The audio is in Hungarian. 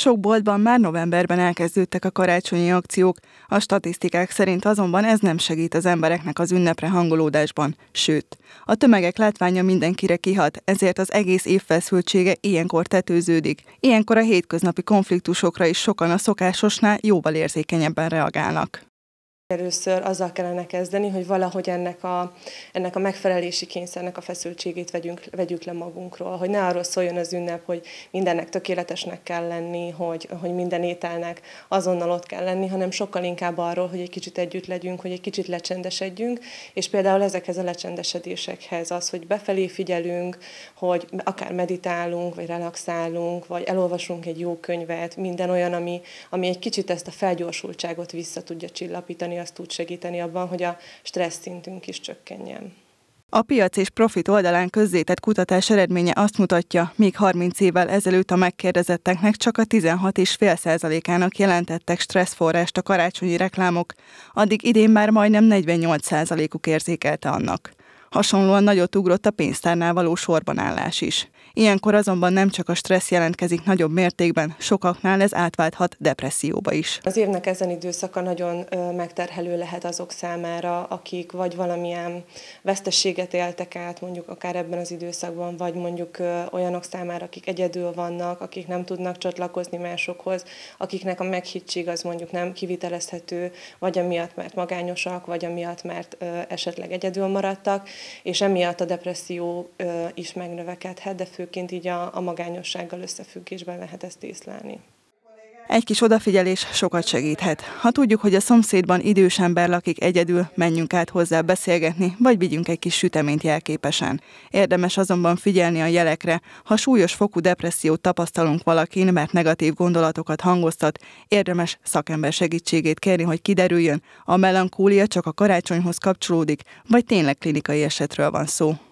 Sok boltban már novemberben elkezdődtek a karácsonyi akciók, a statisztikák szerint azonban ez nem segít az embereknek az ünnepre hangolódásban, sőt, a tömegek látványa mindenkire kihat, ezért az egész év feszültsége ilyenkor tetőződik. Ilyenkor a hétköznapi konfliktusokra is sokan a szokásosnál jóval érzékenyebben reagálnak. Először azzal kellene kezdeni, hogy valahogy ennek a, ennek a megfelelési kényszernek a feszültségét vegyünk, vegyük le magunkról, hogy ne arról szóljon az ünnep, hogy mindennek tökéletesnek kell lenni, hogy, hogy minden ételnek azonnal ott kell lenni, hanem sokkal inkább arról, hogy egy kicsit együtt legyünk, hogy egy kicsit lecsendesedjünk, és például ezekhez a lecsendesedésekhez az, hogy befelé figyelünk, hogy akár meditálunk, vagy relaxálunk, vagy elolvasunk egy jó könyvet, minden olyan, ami, ami egy kicsit ezt a felgyorsultságot vissza tudja csillapítani az tud segíteni abban, hogy a stressz szintünk is csökkenjen. A piac és profit oldalán közzétett kutatás eredménye azt mutatja, még 30 évvel ezelőtt a megkérdezetteknek csak a 16,5%-ának jelentettek stresszforrást a karácsonyi reklámok, addig idén már majdnem 48%-uk érzékelte annak. Hasonlóan nagyot ugrott a pénztárnál való sorbanállás is. Ilyenkor azonban nem csak a stressz jelentkezik nagyobb mértékben, sokaknál ez átválthat depresszióba is. Az évnek ezen időszaka nagyon megterhelő lehet azok számára, akik vagy valamilyen vesztességet éltek át, mondjuk akár ebben az időszakban, vagy mondjuk olyanok számára, akik egyedül vannak, akik nem tudnak csatlakozni másokhoz, akiknek a meghittség az mondjuk nem kivitelezhető, vagy amiatt, mert magányosak, vagy amiatt, mert esetleg egyedül maradtak és emiatt a depresszió is megnövekedhet, de főként így a, a magányossággal összefüggésben lehet ezt észlelni. Egy kis odafigyelés sokat segíthet. Ha tudjuk, hogy a szomszédban idős ember lakik egyedül, menjünk át hozzá beszélgetni, vagy vigyünk egy kis süteményt jelképesen. Érdemes azonban figyelni a jelekre. Ha súlyos fokú depressziót tapasztalunk valakin, mert negatív gondolatokat hangoztat, érdemes szakember segítségét kérni, hogy kiderüljön, a melankólia csak a karácsonyhoz kapcsolódik, vagy tényleg klinikai esetről van szó.